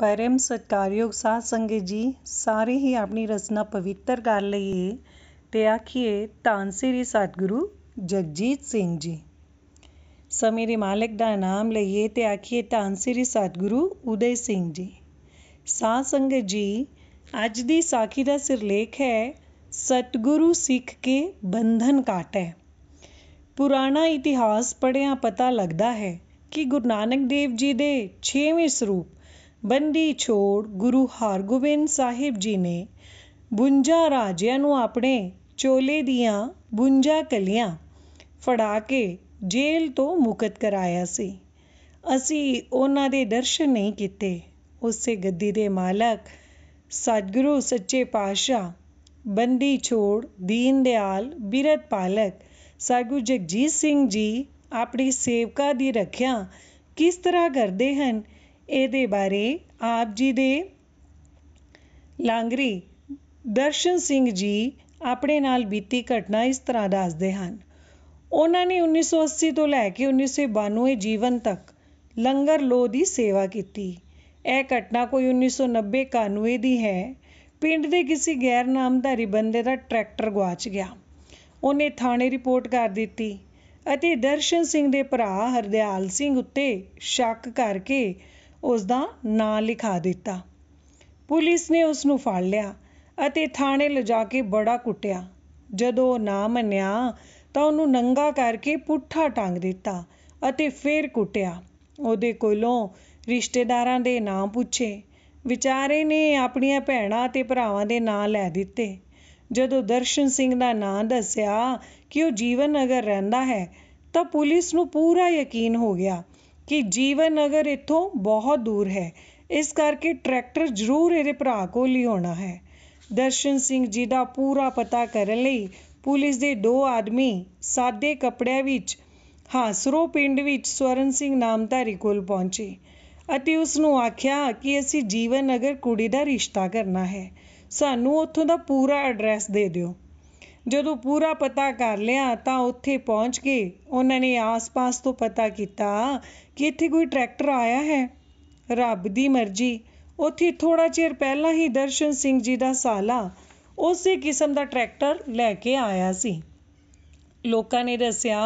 ਪਰਮ એમ ਸਾਧ ਸੰਗਤ ਜੀ ਸਾਰੇ ਹੀ ਆਪਣੀ ਰਚਨਾ ਪਵਿੱਤਰ ਕਰ ਲਈਏ ਤੇ ਆਖੀਏ ਧੰਨ ਸ੍ਰੀ ਸਤਿਗੁਰੂ ਜਗਜੀਤ ਸਿੰਘ ਜੀ ਸਮੇਂ ਦੇ ਮਾਲਕ ਦਾ ਨਾਮ ਲਈਏ ਤੇ ਆਖੀਏ ਧੰਨ ਸ੍ਰੀ ਸਤਿਗੁਰੂ ਉਦੈ ਸਿੰਘ ਜੀ ਸਾਧ ਸੰਗਤ ਜੀ ਅੱਜ ਦੀ ਸਾਖੀ ਦਾ ਸਿਰਲੇਖ ਹੈ ਸਤਿਗੁਰੂ ਸਿੱਖ ਕੇ ਬੰਧਨ ਕਾਟੇ ਪੁਰਾਣਾ ਇਤਿਹਾਸ ਪੜਿਆ ਪਤਾ ਲੱਗਦਾ ਹੈ ਕਿ ਗੁਰੂ ਨਾਨਕ ਦੇਵ ਜੀ ਦੇ 6ਵੇਂ ਸਰੂਪ ਬੰਦੀ ਛੋੜ ਗੁਰੂ ਹਰਗੋਬਿੰਦ ਸਾਹਿਬ ਜੀ ਨੇ 52 ਰਾਜਿਆਂ ਨੂੰ ਆਪਣੇ ਚੋਲੇ ਦੀਆਂ 52 ਕਲੀਆਂ ਫੜਾ ਕੇ ਜੇਲ੍ਹ ਤੋਂ ਮੁਕਤ ਕਰਾਇਆ ਸੀ ਅਸੀਂ ਉਹਨਾਂ ਦੇ ਦਰਸ਼ਨ ਨਹੀਂ ਕੀਤੇ ਉਸੇ ਗੱਦੀ ਦੇ ਮਾਲਕ ਸਤਿਗੁਰੂ ਸੱਚੇ ਪਾਤਸ਼ਾਹ ਬੰਦੀ ਛੋੜ ਦੀਨ ਦਿਆਲ ਬਿਰਤ ਪਾਲਕ ਸਾਗੂ ਜਗਜੀਤ ਸਿੰਘ ਜੀ ਆਪਣੀ ਸੇਵਕਾ ਦੀ ਰੱਖਿਆ ਕਿਸ ਤਰ੍ਹਾਂ ਕਰਦੇ ਹਨ ਇਹਦੇ ਬਾਰੇ ਆਪ ਜੀ ਦੇ ਲਾਂਗਰੀ ਦਰਸ਼ਨ ਸਿੰਘ ਜੀ ਆਪਣੇ ਨਾਲ ਬੀਤੀ ਘਟਨਾ ਇਸ ਤਰ੍ਹਾਂ ਦੱਸਦੇ ਹਨ ਉਹਨਾਂ ਨੇ 1980 ਤੋਂ ਲੈ ਕੇ 1992 ਜੀਵਨ ਤੱਕ ਲੰਗਰ ਲੋ ਦੀ ਸੇਵਾ ਕੀਤੀ ਇਹ ਘਟਨਾ ਕੋਈ 1990-91 ਦੀ ਹੈ ਪਿੰਡ ਦੇ ਕਿਸੇ ਗੈਰ ਨਾਮਧਾਰੀ ਬੰਦੇ ਦਾ ਟਰੈਕਟਰ ਗਵਾਚ ਗਿਆ ਉਹਨੇ ਥਾਣੇ ਰਿਪੋਰਟ ਕਰ ਦਿੱਤੀ ਅਤੇ ਦਰਸ਼ਨ ਸਿੰਘ ਦੇ ਭਰਾ ਹਰਦਿਆਲ ਸਿੰਘ ਉੱਤੇ ਸ਼ੱਕ ਕਰਕੇ ਉਸ ਦਾ ਨਾਂ ਲਿਖਾ ਦਿੱਤਾ ਪੁਲਿਸ ਨੇ ਉਸ ਨੂੰ ਫੜ ਲਿਆ ਅਤੇ ਥਾਣੇ ਲਿਜਾ ਕੇ ਬੜਾ ਕੁੱਟਿਆ ਜਦੋਂ ਉਹ ਨਾ ਮੰਨਿਆ ਤਾਂ ਉਹਨੂੰ ਨੰਗਾ ਕਰਕੇ ਪੁੱਠਾ ਟੰਗ ਦਿੱਤਾ ਅਤੇ ਫਿਰ ਕੁੱਟਿਆ ਉਹਦੇ ਕੋਲੋਂ ਰਿਸ਼ਤੇਦਾਰਾਂ ਦੇ ਨਾਂ ਪੁੱਛੇ ਵਿਚਾਰੇ ਨੇ ਆਪਣੀਆਂ ਭੈਣਾਂ ਤੇ ਭਰਾਵਾਂ ਦੇ ਨਾਂ ਲੈ ਦਿੱਤੇ ਜਦੋਂ ਦਰਸ਼ਨ ਸਿੰਘ ਦਾ ਨਾਂ ਦੱਸਿਆ ਕਿ ਉਹ ਜੀਵਨ ਨਗਰ ਰਹਿੰਦਾ ਹੈ ਤਾਂ ਪੁਲਿਸ ਨੂੰ ਪੂਰਾ ਯਕੀਨ ਹੋ ਗਿਆ ਕਿ ਜੀਵਨ ਨਗਰ ਇੱਥੋਂ ਬਹੁਤ ਦੂਰ ਹੈ ਇਸ ਕਰਕੇ ਟਰੈਕਟਰ ਜ਼ਰੂਰ ਇਹਦੇ ਭਰਾ ਕੋਲ ਹੋਣਾ ਹੈ ਦਰਸ਼ਨ ਸਿੰਘ ਜੀ ਦਾ ਪੂਰਾ ਪਤਾ ਕਰਨ ਲਈ ਪੁਲਿਸ ਦੇ ਦੋ ਆਦਮੀ ਸਾਦੇ ਕੱਪੜਿਆਂ ਵਿੱਚ ਹਾਸਰੋ ਪਿੰਡ ਵਿੱਚ ਸਵਰਨ ਸਿੰਘ ਨਾਮਧਾਰੀ ਕੋਲ ਪਹੁੰਚੇ ਅਤੇ ਉਸ ਨੂੰ ਆਖਿਆ ਕਿ ਅਸੀਂ ਜੀਵਨ ਨਗਰ ਕੁੜੀ ਦਾ ਰਿਸ਼ਤਾ ਕਰਨਾ ਹੈ ਸਾਨੂੰ ਉੱਥੋਂ ਦਾ ਪੂਰਾ ਐਡਰੈਸ ਦੇ ਦਿਓ ਜਦੋਂ ਪੂਰਾ ਪਤਾ ਕਰ ਲਿਆ ਤਾਂ ਉੱਥੇ ਪਹੁੰਚ ਕੇ ਉਹਨਾਂ ਨੇ ਆਸ-ਪਾਸ ਤੋਂ ਪਤਾ ਕੀਤਾ ਕਿ ਇੱਥੇ ਕੋਈ ਟਰੈਕਟਰ ਆਇਆ ਹੈ ਰੱਬ ਦੀ ਮਰਜ਼ੀ ਉੱਥੇ ਥੋੜਾ ਚਿਰ ਪਹਿਲਾਂ ਹੀ ਦਰਸ਼ਨ ਸਿੰਘ ਜੀ ਦਾ ਸਾਲਾ ਉਸੇ ਕਿਸਮ ਦਾ ਟਰੈਕਟਰ ਲੈ ਕੇ ਆਇਆ ਸੀ ਲੋਕਾਂ ਨੇ ਦੱਸਿਆ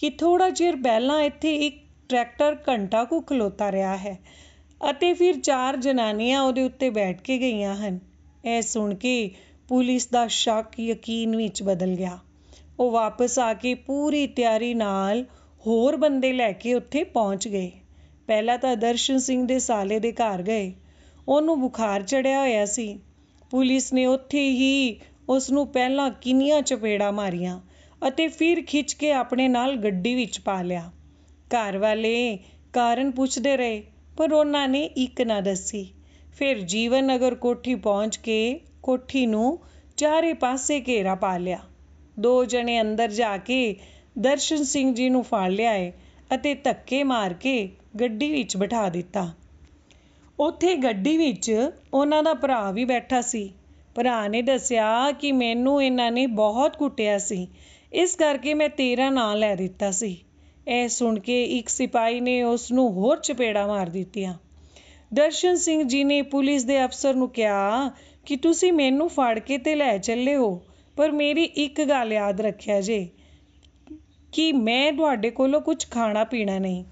ਕਿ ਥੋੜਾ ਚਿਰ ਪਹਿਲਾਂ ਇੱਥੇ ਇੱਕ ਟਰੈਕਟਰ ਘੰਟਾ ਕੁ ਖਲੋਤਾ ਰਿਹਾ ਹੈ ਅਤੇ ਫਿਰ ਚਾਰ ਜਨਾਨੀਆਂ ਉਹਦੇ ਉੱਤੇ ਬੈਠ ਕੇ ਗਈਆਂ ਹਨ ਇਹ ਸੁਣ ਕੇ ਪੁਲਿਸ ਦਾ ਸ਼ੱਕ ਯਕੀਨ ਵਿੱਚ ਬਦਲ ਗਿਆ ਉਹ ਵਾਪਸ ਆ ਕੇ ਪੂਰੀ ਤਿਆਰੀ ਨਾਲ ਹੋਰ ਬੰਦੇ ਲੈ ਕੇ ਉੱਥੇ ਪਹੁੰਚ ਗਏ ਪਹਿਲਾਂ ਤਾਂ ਦਰਸ਼ਨ ਸਿੰਘ ਦੇ ਸਾਲੇ ਦੇ ਘਰ ਗਏ ਉਹਨੂੰ ਬੁਖਾਰ ਚੜਿਆ ਹੋਇਆ ਸੀ ਪੁਲਿਸ ਨੇ ਉੱਥੇ ਹੀ ਉਸ ਨੂੰ ਪਹਿਲਾਂ ਕਿੰਨੀਆਂ ਚਪੇੜਾਂ ਮਾਰੀਆਂ ਅਤੇ ਫਿਰ ਖਿੱਚ ਕੇ ਆਪਣੇ ਨਾਲ ਗੱਡੀ ਵਿੱਚ ਪਾ ਲਿਆ ਘਰ ਵਾਲੇ ਕਾਰਨ ਪੁੱਛਦੇ ਰਹੇ ਪਰ ਉਹਨਾਂ ਨੇ ਇੱਕ ਨਾ ਦੱਸੀ ਫਿਰ ਜੀਵਨ ਨਗਰ ਕੋਠੀ ਪਹੁੰਚ ਕੇ ਕੋਠੀ ਨੂੰ ਚਾਰੇ ਪਾਸੇ ਘੇਰਾ ਪਾ ਲਿਆ ਦੋ ਜਣੇ ਅੰਦਰ ਜਾ ਕੇ ਦਰਸ਼ਨ ਸਿੰਘ ਜੀ ਨੂੰ ਫੜ ਏ ਅਤੇ ਧੱਕੇ ਮਾਰ ਕੇ ਗੱਡੀ ਵਿੱਚ ਬਿਠਾ ਦਿੱਤਾ ਉੱਥੇ ਗੱਡੀ ਵਿੱਚ ਉਹਨਾਂ ਦਾ ਭਰਾ ਵੀ ਬੈਠਾ ਸੀ ਭਰਾ ਨੇ ਦੱਸਿਆ ਕਿ ਮੈਨੂੰ ਇਹਨਾਂ ਨੇ ਬਹੁਤ ਕੁੱਟਿਆ ਸੀ ਇਸ ਕਰਕੇ ਮੈਂ ਤੇਰਾ ਨਾਂ ਲੈ ਦਿੱਤਾ ਸੀ ਇਹ ਸੁਣ ਕੇ ਇੱਕ ਸਿਪਾਹੀ ਨੇ ਉਸ ਨੂੰ ਹੋਰ ਚਪੇੜਾ ਮਾਰ ਦਿੱਤੀਆਂ ਦਰਸ਼ਨ ਸਿੰਘ ਜੀ ਨੇ ਪੁਲਿਸ ਦੇ ਅਫਸਰ ਨੂੰ ਕਿਹਾ ਕਿ ਤੁਸੀਂ ਮੈਨੂੰ ਫੜ ਕੇ ਤੇ ਲੈ ਚੱਲੇ ਹੋ ਪਰ ਮੇਰੀ ਇੱਕ ਗੱਲ ਯਾਦ ਰੱਖਿਆ ਜੇ ਕਿ ਮੈਂ ਤੁਹਾਡੇ ਕੋਲੋਂ ਕੁਝ ਖਾਣਾ ਪੀਣਾ ਨਹੀਂ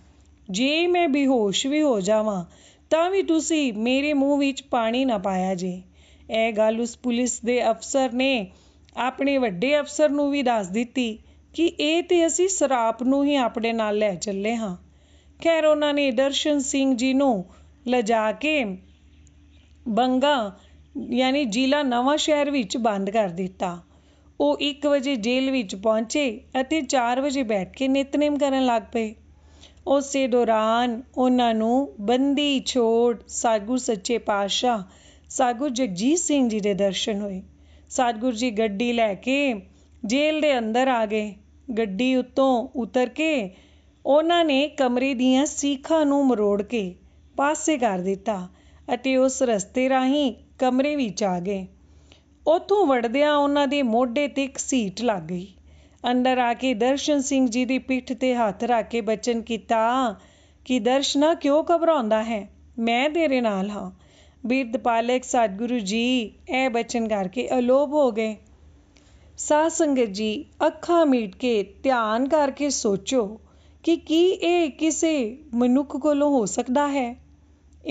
ਜੇ ਮੈਂ ਬੇਹੋਸ਼ ਵੀ ਹੋ ਜਾਵਾਂ ਤਾਂ ਵੀ ਤੁਸੀਂ ਮੇਰੇ ਮੂੰਹ ਵਿੱਚ ਪਾਣੀ ਨਾ ਪਾਇਆ ਜੇ ਇਹ ਗੱਲ ਉਸ ਪੁਲਿਸ ਦੇ ਅਫਸਰ ਨੇ ਆਪਣੇ ਵੱਡੇ ਅਫਸਰ ਨੂੰ ਵੀ ਦੱਸ ਦਿੱਤੀ ਕਿ ਇਹ ਤੇ ਅਸੀਂ ਸਰਾਪ ਨੂੰ ਹੀ ਆਪਣੇ ਨਾਲ ਲੈ ਚੱਲੇ ਹਾਂ ਖੈਰ ਉਹਨਾਂ ਨੇ ਦਰਸ਼ਨ ਸਿੰਘ ਜੀ ਨੂੰ ਲਜਾ ਕੇ ਬੰਗਾ ਯਾਨੀ ਜ਼ਿਲ੍ਹਾ ਨਵਾਂ ਸ਼ਹਿਰ ਵਿੱਚ ਬੰਦ ਕਰ ਦਿੱਤਾ ਉਹ 1 ਵਜੇ ਜੇਲ੍ਹ ਵਿੱਚ ਪਹੁੰਚੇ ਅਤੇ 4 ਵਜੇ ਬੈਠ ਕੇ ਨਿਤਨੇਮ ਕਰਨ ਲੱਗ ਪਏ ਉਸੇ ਦੌਰਾਨ ਉਹਨਾਂ ਨੂੰ ਬੰਦੀ ਛੋੜ ਸਾਧਗੁਰ ਸੱਚੇ ਪਾਤਸ਼ਾਹ ਸਾਧਗੁਰ ਜਗਜੀਤ ਸਿੰਘ ਜੀ ਦੇ ਦਰਸ਼ਨ ਹੋਏ ਸਾਧਗੁਰ ਜੀ ਗੱਡੀ ਲੈ ਕੇ ਜੇਲ੍ਹ ਦੇ ਅੰਦਰ ਆ ਗਏ ਗੱਡੀ ਉੱਤੋਂ ਉਤਰ ਕੇ ਉਹਨਾਂ ਨੇ ਕਮਰੇ ਦੀਆਂ ਸੀਖਾਂ ਨੂੰ ਮਰੋੜ ਕੇ ਪਾਸੇ ਕਰ ਦਿੱਤਾ ਅਤੇ ਉਸ ਰਸਤੇ ਰਾਹੀਂ ਕਮਰੇ ਵਿੱਚ ਆ ਗਏ ਉੱਥੋਂ ਵੜਦਿਆਂ ਉਹਨਾਂ ਦੇ ਮੋਢੇ ਤੇ ਇੱਕ ਸੀਟ ਲੱਗ ਗਈ ਅੰਦਰ ਆ ਕੇ ਦਰਸ਼ਨ ਸਿੰਘ ਜੀ ਦੀ ਪਿੱਠ ਤੇ ਹੱਥ ਰੱਖ ਕੇ ਬਚਨ ਕੀਤਾ ਕਿ ਦਰਸ਼ਨਾ ਕਿਉਂ ਘਬਰਾਉਂਦਾ ਹੈ ਮੈਂ ਤੇਰੇ ਨਾਲ ਹਾਂ ਬੀਰਦ ਪਾਲਕ ਸਤਿਗੁਰੂ ਜੀ ਇਹ ਬਚਨ ਕਰਕੇ ਅਲੋਪ ਹੋ ਗਏ ਸਾਧ ਸੰਗਤ ਜੀ ਅੱਖਾਂ ਮੀਟ ਕੇ ਧਿਆਨ ਕਰਕੇ ਸੋਚੋ ਕਿ ਕੀ ਇਹ ਕਿਸੇ ਮਨੁੱਖ ਕੋਲੋਂ ਹੋ ਸਕਦਾ ਹੈ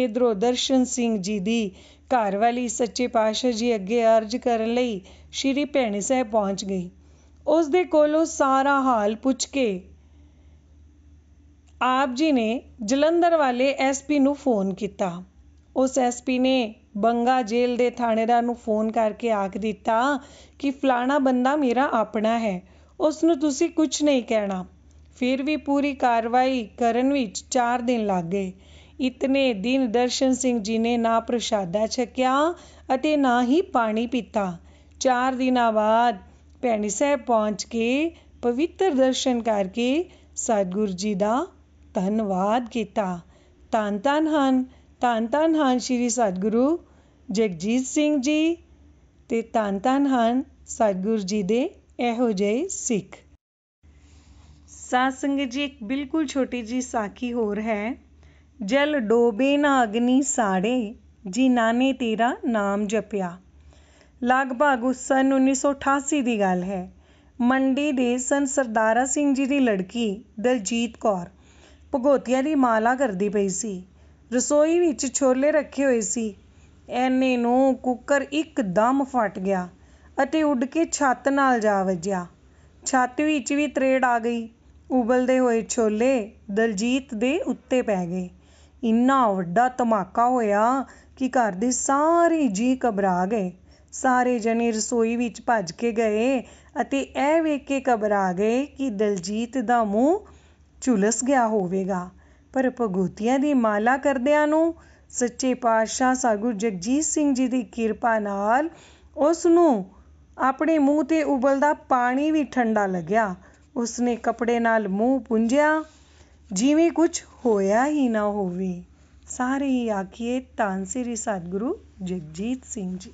ਇਧਰੋਂ ਦਰਸ਼ਨ ਸਿੰਘ ਜੀ ਦੀ ਘਰ ਵਾਲੀ ਸੱਚੇ ਪਾਤਸ਼ਾਹ ਜੀ ਅੱਗੇ ਅਰਜ ਕਰਨ ਲਈ ਸ਼੍ਰੀ ਭੈਣੀ ਸਾਹਿਬ ਪਹੁੰਚ ਗਈ ਉਸ ਦੇ ਕੋਲੋਂ ਸਾਰਾ ਹਾਲ ਪੁੱਛ ਕੇ ਆਪ ਜੀ ਨੇ ਜਲੰਧਰ ਵਾਲੇ ਐਸਪੀ ਨੂੰ ਫੋਨ ਕੀਤਾ ਉਸ ਐਸਪੀ ਨੇ ਬੰਗਾ ਜੇਲ ਦੇ ਥਾਣੇਦਾਰ ਨੂੰ ਫੋਨ ਕਰਕੇ ਆਖ ਦਿੱਤਾ ਕਿ ਫਲਾਣਾ ਬੰਦਾ ਮੇਰਾ ਆਪਣਾ ਹੈ ਉਸ ਨੂੰ ਤੁਸੀਂ ਕੁਝ ਨਹੀਂ ਕਹਿਣਾ ਫਿਰ ਵੀ ਪੂਰੀ ਕਾਰਵਾਈ ਕਰਨ ਵਿੱਚ 4 ਦਿਨ ਲੱਗ ਗਏ ਇਤਨੇ ਦਿਨ ਦਰਸ਼ਨ ਸਿੰਘ ਜੀ ਨੇ ਨਾ ਪ੍ਰਸ਼ਾਦਾ ਛਕਿਆ ਅਤੇ ਨਾ ਹੀ ਪਾਣੀ ਪੀਤਾ ਚਾਰ ਦਿਨਾਂ ਬਾਅਦ ਪੈਣੀ ਸਾਹਿਬ ਪਹੁੰਚ ਕੇ ਪਵਿੱਤਰ ਦਰਸ਼ਨ ਕਰਕੇ ਸਤਿਗੁਰ ਜੀ ਦਾ ਧੰਨਵਾਦ ਕੀਤਾ ਤਾਂ ਤਾਂ ਹਨ ਤਾਂ ਤਾਂ ਹਨ ਸ੍ਰੀ ਸਤਿਗੁਰੂ ਜਗਜੀਤ ਸਿੰਘ ਜੀ ਤੇ ਤਾਂ ਤਾਂ ਹਨ ਸਤਿਗੁਰ ਜੀ ਦੇ ਇਹੋ ਜਿਹੇ ਸਿੱਖ ਸਾਸੰਗ ਜੀ ਇੱਕ ਬਿਲਕੁਲ ਛੋਟੀ ਜੀ ਸਾਖੀ ਹੋਰ ਹੈ ਜਲ ਡੋਬੇ ਨਾ ਅਗਨੀ ਸਾੜੇ ਜਿਨ੍ਹਾਂ ਨੇ ਤੇਰਾ ਨਾਮ ਜਪਿਆ ਲਗਭਗ ਉਸ ਸਨ 1988 ਦੀ ਗੱਲ ਹੈ ਮੰਡੀ ਦੇ ਸਨ ਸਰਦਾਰਾ ਸਿੰਘ ਜੀ ਦੀ ਲੜਕੀ ਦਲਜੀਤ ਕੌਰ ਭਗੋਤੀਆਂ ਦੀ ਮਾਲਾ ਕਰਦੀ ਪਈ ਸੀ ਰਸੋਈ ਵਿੱਚ ਛੋਲੇ ਰੱਖੇ ਹੋਏ ਸੀ ਐਨੇ ਨੂੰ ਕੁੱਕਰ ਇੱਕਦਮ ਫਟ ਗਿਆ ਅਤੇ ਉੱਡ ਕੇ ਛੱਤ ਨਾਲ ਜਾ ਵੱਜਿਆ ਛੱਤ ਵਿੱਚ ਵੀ ਤਰੇੜ ਆ ਗਈ ਉਬਲਦੇ ਹੋਏ ਛੋਲੇ ਦਲਜੀਤ ਦੇ ਉੱਤੇ ਪੈ ਗਏ ਇੰਨਾ ਵੱਡਾ ਧਮਾਕਾ ਹੋਇਆ ਕਿ ਘਰ ਦੇ ਸਾਰੇ ਜੀ ਘਬਰਾ ਗਏ ਸਾਰੇ ਜਣੇ ਰਸੋਈ ਵਿੱਚ ਭੱਜ ਕੇ ਗਏ ਅਤੇ ਇਹ ਵੇਖ ਕੇ ਘਬਰਾ ਗਏ ਕਿ ਦਲਜੀਤ ਦਾ ਮੂੰਹ ਝੁਲਸ ਗਿਆ ਹੋਵੇਗਾ ਪਰ ਭਗੋਤੀਆਂ ਦੀ ਮਾਲਾ ਕਰਦਿਆਂ ਨੂੰ ਸੱਚੇ ਪਾਤਸ਼ਾਹ ਸਾਗੁਰ ਜਗਜੀਤ ਸਿੰਘ ਜੀ ਦੀ ਕਿਰਪਾ ਨਾਲ ਉਸ ਨੂੰ ਆਪਣੇ ਮੂੰਹ ਤੇ ਉਬਲਦਾ ਪਾਣੀ ਵੀ ਠੰਡਾ ਲੱਗਿਆ ਉਸਨੇ ਕੱਪੜੇ ਨਾਲ ਮੂੰਹ ਪੁੰਝਿਆ ਜਿਵੇਂ ਕੁਝ ਹੋਇਆ ਹੀ ਨਾ ਹੋਵੇ ਸਾਰੇ ਹੀ ਆਖੀਏ ਧੰਨ ਸ੍ਰੀ ਸਤਿਗੁਰੂ ਜਗਜੀਤ ਸਿੰਘ ਜੀ